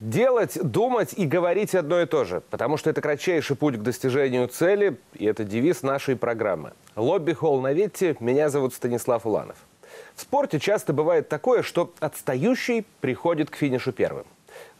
Делать, думать и говорить одно и то же, потому что это кратчайший путь к достижению цели, и это девиз нашей программы. Лобби Холл на Ветте, меня зовут Станислав Уланов. В спорте часто бывает такое, что отстающий приходит к финишу первым.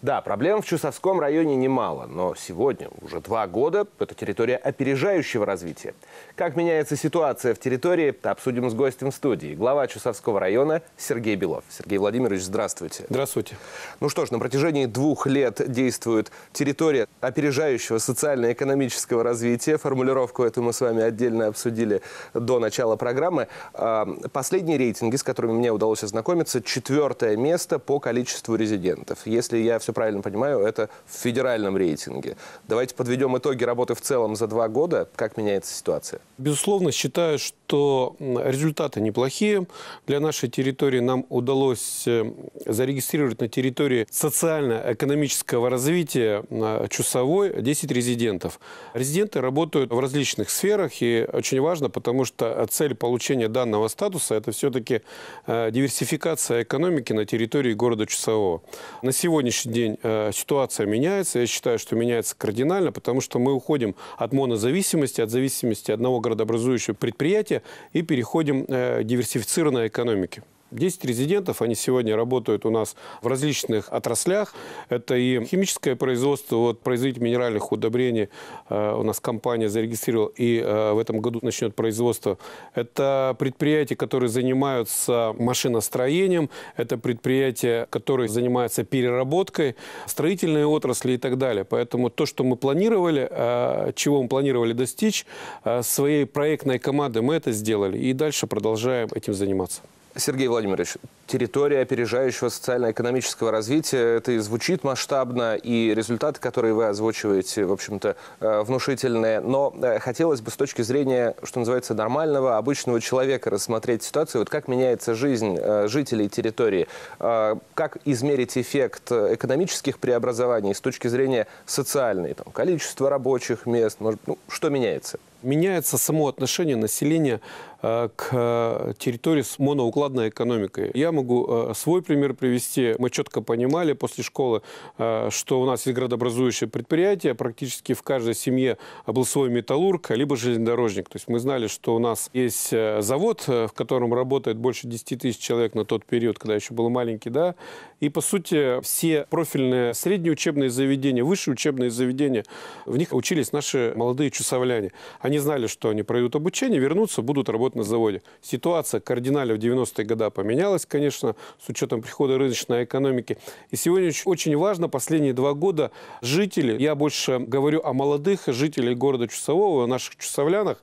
Да, проблем в Чусовском районе немало, но сегодня, уже два года, это территория опережающего развития. Как меняется ситуация в территории, обсудим с гостем студии. Глава Чусовского района Сергей Белов. Сергей Владимирович, здравствуйте. Здравствуйте. Ну что ж, на протяжении двух лет действует территория опережающего социально-экономического развития. Формулировку эту мы с вами отдельно обсудили до начала программы. А, последние рейтинги, с которыми мне удалось ознакомиться, четвертое место по количеству резидентов. Если я все все правильно понимаю, это в федеральном рейтинге. Давайте подведем итоги работы в целом за два года. Как меняется ситуация? Безусловно, считаю, что результаты неплохие. Для нашей территории нам удалось э, зарегистрировать на территории социально-экономического развития э, Чусовой 10 резидентов. Резиденты работают в различных сферах, и очень важно, потому что цель получения данного статуса – это все-таки э, диверсификация экономики на территории города Чусового. На сегодняшний день день э, ситуация меняется. Я считаю, что меняется кардинально, потому что мы уходим от монозависимости, от зависимости одного городообразующего предприятия и переходим к э, диверсифицированной экономике. 10 резидентов, они сегодня работают у нас в различных отраслях. Это и химическое производство, вот производитель минеральных удобрений, э, у нас компания зарегистрировала, и э, в этом году начнет производство. Это предприятия, которые занимаются машиностроением, это предприятия, которые занимаются переработкой, строительные отрасли и так далее. Поэтому то, что мы планировали, э, чего мы планировали достичь, э, своей проектной команды мы это сделали. И дальше продолжаем этим заниматься. Сергей Владимирович, территория опережающего социально-экономического развития, это и звучит масштабно, и результаты, которые вы озвучиваете, в общем-то, э, внушительные. Но э, хотелось бы с точки зрения, что называется, нормального, обычного человека рассмотреть ситуацию, вот как меняется жизнь э, жителей территории, как измерить эффект экономических преобразований с точки зрения социальной, там, количество рабочих мест, может, ну, что меняется? Меняется само отношение населения Э, к э, территории с моноукладной экономикой. Я могу э, свой пример привести. Мы четко понимали после школы, что у нас есть градообразующее предприятие. Практически в каждой семье был свой металлург, либо железнодорожник. То есть мы знали, что у нас есть завод, в котором работает больше 10 тысяч человек на тот период, когда еще был маленький. Да? И, по сути, все профильные средние учебные заведения, высшие учебные заведения, в них учились наши молодые чусовляне. Они знали, что они пройдут обучение, вернутся, будут работать год на заводе. Ситуация кардинально в 90-е годы поменялась, конечно, с учетом прихода рыночной экономики. И сегодня очень важно последние два года жители, я больше говорю о молодых жителях города Чусового, о наших чусовлянах,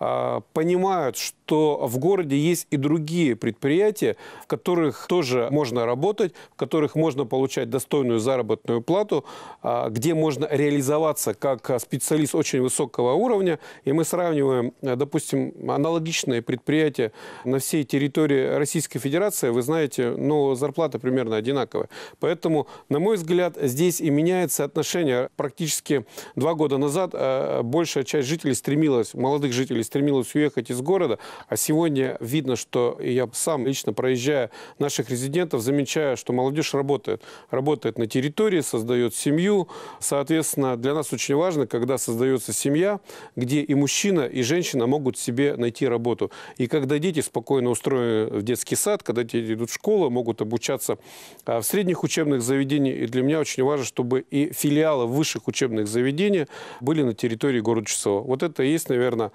а, понимают, что в городе есть и другие предприятия, в которых тоже можно работать, в которых можно получать достойную заработную плату, а, где можно реализоваться как специалист очень высокого уровня. И мы сравниваем, э, допустим, аналогичные предприятия на всей территории Российской Федерации. Вы знаете, ну, зарплата примерно одинаковая. Поэтому, на мой взгляд, здесь и меняется отношение. Практически два года назад э, большая часть жителей стремилась, молодых жителей стремилась уехать из города, а сегодня видно, что я сам лично проезжая наших резидентов, замечаю, что молодежь работает. Работает на территории, создает семью. Соответственно, для нас очень важно, когда создается семья, где и мужчина, и женщина могут себе найти работу. И когда дети спокойно устроены в детский сад, когда дети идут в школу, могут обучаться а, в средних учебных заведениях. И для меня очень важно, чтобы и филиалы высших учебных заведений были на территории города Часова. Вот это и есть, наверное,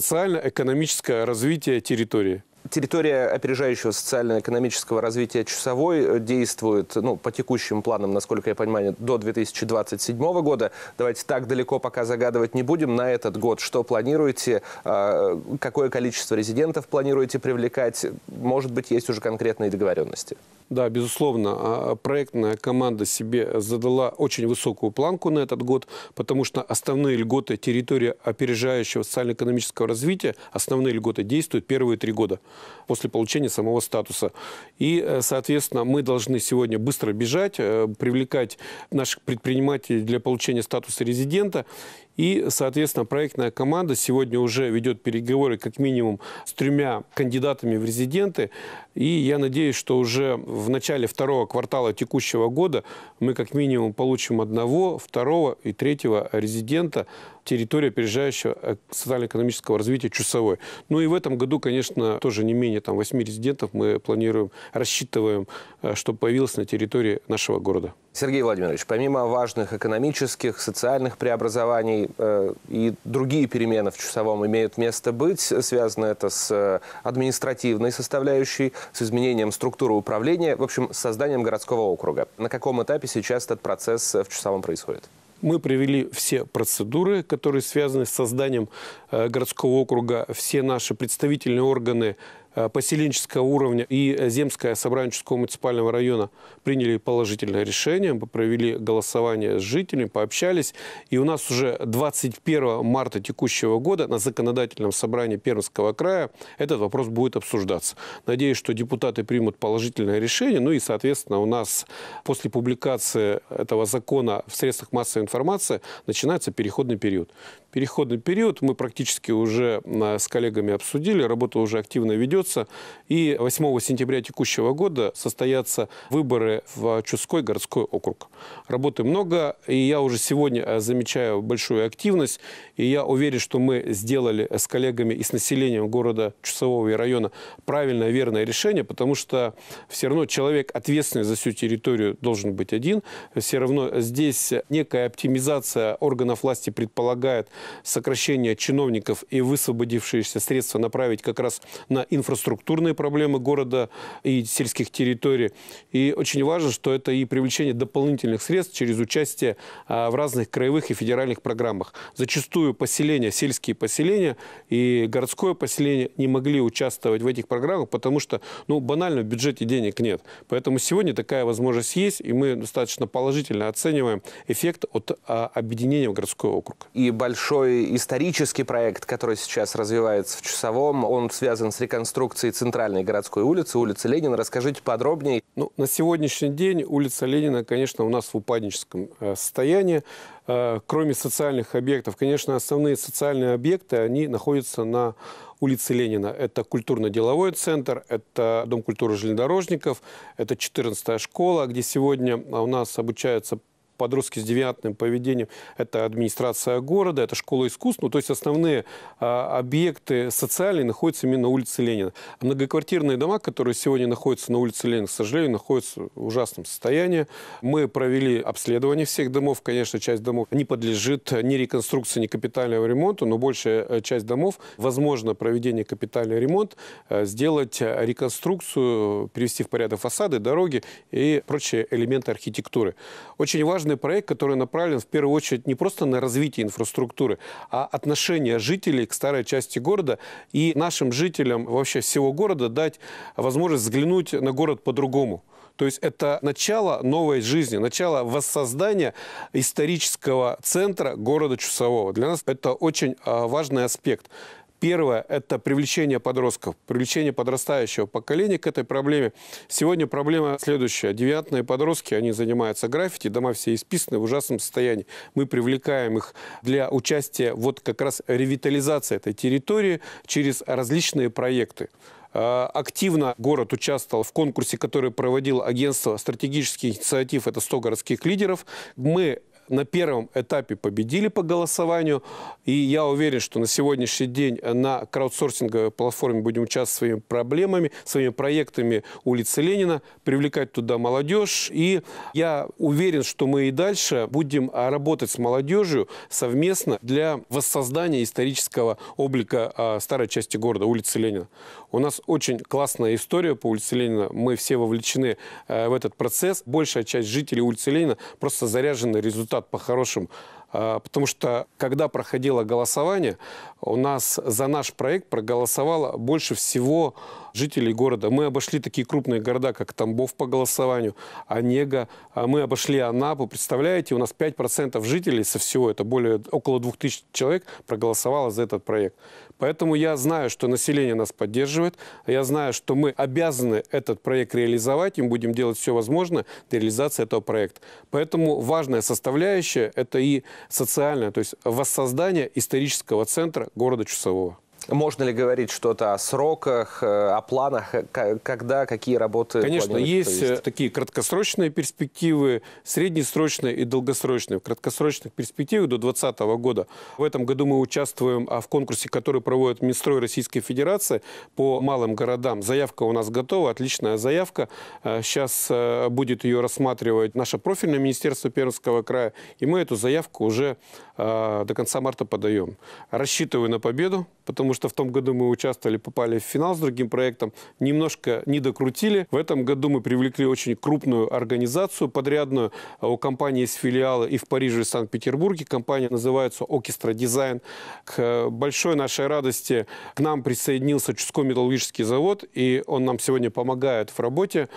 социально-экономическое развитие территории территория опережающего социально-экономического развития часовой э, действует, ну, по текущим планам, насколько я понимаю, до 2027 года. Давайте так далеко пока загадывать не будем. На этот год что планируете? А, какое количество резидентов планируете привлекать? Может быть, есть уже конкретные договоренности? Да, безусловно, а, проектная команда себе задала очень высокую планку на этот год, потому что основные льготы территории опережающего социально-экономического развития, основные льготы действуют первые три года после получения самого статуса. И, э, соответственно, мы должны сегодня быстро бежать, э, привлекать наших предпринимателей для получения статуса резидента и, соответственно, проектная команда сегодня уже ведет переговоры как минимум с тремя кандидатами в резиденты. И я надеюсь, что уже в начале второго квартала текущего года мы как минимум получим одного, второго и третьего резидента территории опережающего э, социально-экономического развития Чусовой. Ну и в этом году, конечно, тоже не менее там, 8 резидентов мы планируем, рассчитываем, э, чтобы появилось на территории нашего города. Сергей Владимирович, помимо важных экономических, социальных преобразований э, и другие перемены в часовом имеют место быть, связано это с э, административной составляющей, с изменением структуры управления, в общем, с созданием городского округа. На каком этапе сейчас этот процесс э, в часовом происходит? Мы привели все процедуры, которые связаны с созданием э, городского округа. Все наши представительные органы Э, поселенческого уровня и э, Земское собранческого муниципального района приняли положительное решение, мы провели голосование с жителями, пообщались. И у нас уже 21 марта текущего года на законодательном собрании Пермского края этот вопрос будет обсуждаться. Надеюсь, что депутаты примут положительное решение. Ну и, соответственно, у нас после публикации этого закона в средствах массовой информации начинается переходный период переходный период мы практически уже э, с коллегами обсудили, работа уже активно ведется. И 8 сентября текущего года состоятся выборы в Чудской городской округ. Работы много, и я уже сегодня э, замечаю большую активность. И я уверен, что мы сделали э, с коллегами и с населением города Чусового и района правильное, верное решение, потому что все равно человек, ответственный за всю территорию, должен быть один. Все равно здесь некая оптимизация органов власти предполагает сокращение чиновников и высвободившиеся средства направить как раз на инфраструктурные проблемы города и сельских территорий. И очень важно, что это и привлечение дополнительных средств через участие а, в разных краевых и федеральных программах. Зачастую поселения, сельские поселения и городское поселение не могли участвовать в этих программах, потому что, ну, банально в бюджете денег нет. Поэтому сегодня такая возможность есть, и мы достаточно положительно оцениваем эффект от а, объединения в городской округ. И большой большой исторический проект, который сейчас развивается в Часовом. Он связан с реконструкцией центральной городской улицы, улицы Ленина. Расскажите подробнее. Ну, на сегодняшний день улица Ленина, конечно, у нас в упадническом э, состоянии. Э, кроме социальных объектов, конечно, основные социальные объекты, они находятся на улице Ленина. Это культурно-деловой центр, это Дом культуры железнодорожников, это 14-я школа, где сегодня у нас обучаются подростки с девиантным поведением, это администрация города, это школа искусств. Ну, то есть основные а, объекты социальные находятся именно на улице Ленина. А многоквартирные дома, которые сегодня находятся на улице Ленина, к сожалению, находятся в ужасном состоянии. Мы провели обследование всех домов. Конечно, часть домов не подлежит ни реконструкции, ни капитального ремонту, но большая э, часть домов, возможно, проведение капитального ремонта, э, сделать реконструкцию, привести в порядок фасады, дороги и прочие элементы архитектуры. Очень важно важный проект, который направлен в первую очередь не просто на развитие инфраструктуры, а отношение жителей к старой части города и нашим жителям вообще всего города дать возможность взглянуть на город по-другому. То есть это начало новой жизни, начало воссоздания исторического центра города Чусового. Для нас это очень а, важный аспект. Первое – это привлечение подростков, привлечение подрастающего поколения к этой проблеме. Сегодня проблема следующая. Девиантные подростки, они занимаются граффити, дома все исписаны в ужасном состоянии. Мы привлекаем их для участия вот как раз ревитализации этой территории через различные проекты. А, активно город участвовал в конкурсе, который проводил агентство стратегических инициатив. Это 100 городских лидеров. Мы на первом этапе победили по голосованию. И я уверен, что на сегодняшний день на краудсорсинговой платформе будем участвовать своими проблемами, своими проектами улицы Ленина, привлекать туда молодежь. И я уверен, что мы и дальше будем работать с молодежью совместно для воссоздания исторического облика а, старой части города, улицы Ленина. У нас очень классная история по улице Ленина. Мы все вовлечены э, в этот процесс. Большая часть жителей улицы Ленина просто заряжена результатом штат по-хорошему. А, потому что, когда проходило голосование, у нас за наш проект проголосовало больше всего жителей города. Мы обошли такие крупные города, как Тамбов по голосованию, Онега, а мы обошли Анапу. Представляете, у нас 5% жителей со всего, это более около 2000 человек, проголосовало за этот проект. Поэтому я знаю, что население нас поддерживает, я знаю, что мы обязаны этот проект реализовать, и мы будем делать все возможное для реализации этого проекта. Поэтому важная составляющая – это и социальная, то есть воссоздание исторического центра города Чусового. Можно ли говорить что-то о сроках, э, о планах, э, когда, какие работы? Конечно, есть э, провести? такие краткосрочные перспективы, среднесрочные и долгосрочные. В краткосрочных перспективах до 2020 года. В этом году мы участвуем а, в конкурсе, который проводит Минстрой Российской Федерации по малым городам. Заявка у нас готова, отличная заявка. Сейчас будет ее рассматривать наше профильное министерство Пермского края. И мы эту заявку уже до конца марта подаем. Рассчитываю на победу, потому что в том году мы участвовали, попали в финал с другим проектом, немножко не докрутили. В этом году мы привлекли очень крупную организацию подрядную. А у компании есть филиалы и в Париже, и в Санкт-Петербурге. Компания называется «Окистра Дизайн». К большой нашей радости к нам присоединился Чудской металлургический завод, и он нам сегодня помогает в работе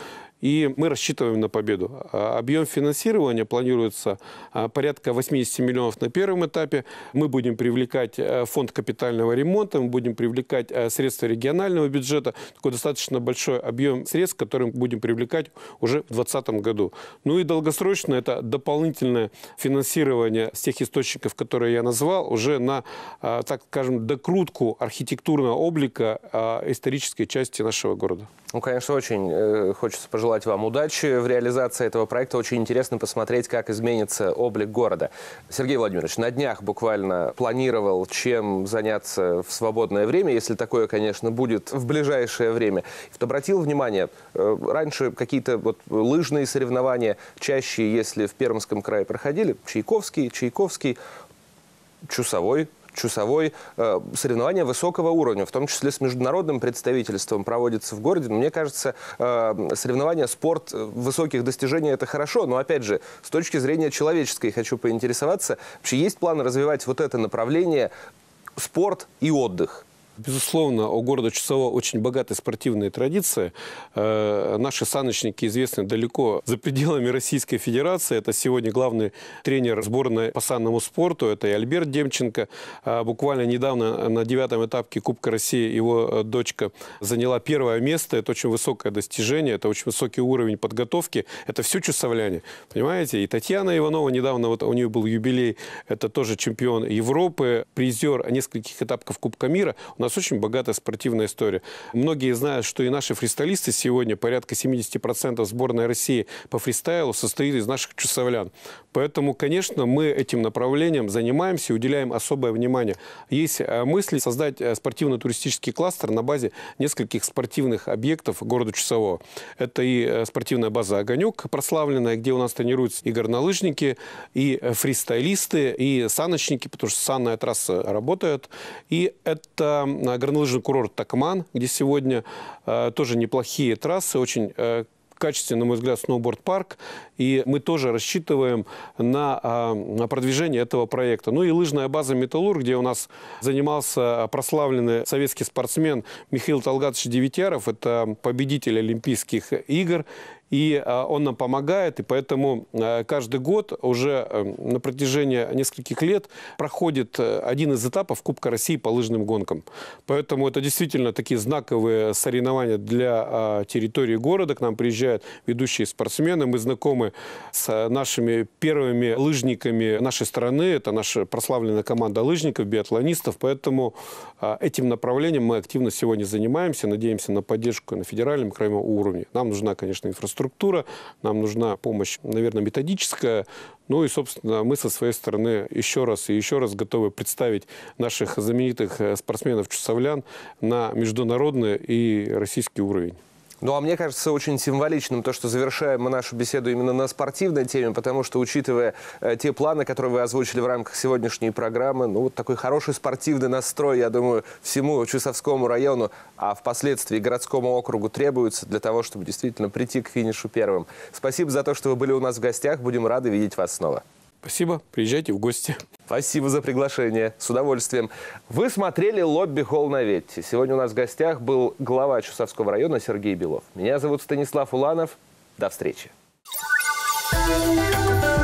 и мы рассчитываем на победу. А объем финансирования планируется а, порядка 80 миллионов на первом этапе. Мы будем привлекать э, фонд капитального ремонта, мы будем привлекать э, средства регионального бюджета. Такой достаточно большой объем средств, которые мы будем привлекать уже в 2020 году. Ну и долгосрочно это дополнительное финансирование с тех источников, которые я назвал, уже на, а, так скажем, докрутку архитектурного облика исторической части нашего города. Ну, конечно, очень э, хочется пожелать пожелать вам удачи в реализации этого проекта. Очень интересно посмотреть, как изменится облик города. Сергей Владимирович, на днях буквально планировал, чем заняться в свободное время, если такое, конечно, будет в ближайшее время. Обратил внимание, э, раньше какие-то вот лыжные соревнования чаще, если в Пермском крае проходили, Чайковский, Чайковский, Чусовой, часовой. Э, соревнования высокого уровня, в том числе с международным представительством, проводится в городе. мне кажется, э, соревнования, спорт э, высоких достижений – это хорошо. Но, опять же, с точки зрения человеческой хочу поинтересоваться. Вообще есть план развивать вот это направление спорт и отдых? Безусловно, у города Чусово очень богатые спортивные традиции. Э, наши саночники известны далеко за пределами Российской Федерации. Это сегодня главный тренер сборной по санному спорту. Это и Альберт Демченко. Э, буквально недавно на девятом этапке Кубка России его э, дочка заняла первое место. Это очень высокое достижение, это очень высокий уровень подготовки. Это все чусовляне, понимаете? И Татьяна Иванова недавно, вот у нее был юбилей, это тоже чемпион Европы, призер нескольких этапов Кубка мира. У нас нас очень богатая спортивная история. Многие знают, что и наши фристайлисты сегодня, порядка 70% сборной России по фристайлу состоит из наших чусовлян. Поэтому, конечно, мы этим направлением занимаемся, уделяем особое внимание. Есть э, мысль создать э, спортивно-туристический кластер на базе нескольких спортивных объектов города Чусового. Это и э, спортивная база «Огонек» прославленная, где у нас тренируются и горнолыжники, и фристайлисты, и саночники, потому что санная трасса работает. И это горнолыжный курорт Такман, где сегодня э, тоже неплохие трассы, очень э, качественный, на мой взгляд, сноуборд-парк. И мы тоже рассчитываем на, а, на продвижение этого проекта. Ну и лыжная база «Металлург», где у нас занимался прославленный советский спортсмен Михаил Талгатович Девятяров. Это победитель Олимпийских игр и э, он нам помогает, и поэтому э, каждый год уже э, на протяжении нескольких лет проходит один из этапов Кубка России по лыжным гонкам. Поэтому это действительно такие знаковые соревнования для территории города. К нам приезжают ведущие спортсмены, мы знакомы с нашими первыми лыжниками нашей страны, это наша прославленная команда лыжников, биатлонистов, поэтому этим направлением мы активно сегодня занимаемся, надеемся на поддержку на федеральном, краевом уровне. Нам нужна, конечно, инфраструктура, инфраструктура, нам нужна помощь, наверное, методическая. Ну и, собственно, мы со своей стороны еще раз и еще раз готовы представить наших знаменитых э, спортсменов-чусовлян на международный и российский уровень. Ну, а мне кажется очень символичным то, что завершаем мы нашу беседу именно на спортивной теме, потому что, учитывая э, те планы, которые вы озвучили в рамках сегодняшней программы, ну, вот такой хороший спортивный настрой, я думаю, всему Чусовскому району, а впоследствии городскому округу требуется для того, чтобы действительно прийти к финишу первым. Спасибо за то, что вы были у нас в гостях. Будем рады видеть вас снова. Спасибо, приезжайте в гости. Спасибо за приглашение, с удовольствием. Вы смотрели «Лобби Холл на Ветте». Сегодня у нас в гостях был глава Чусовского района Сергей Белов. Меня зовут Станислав Уланов. До встречи. Thank you.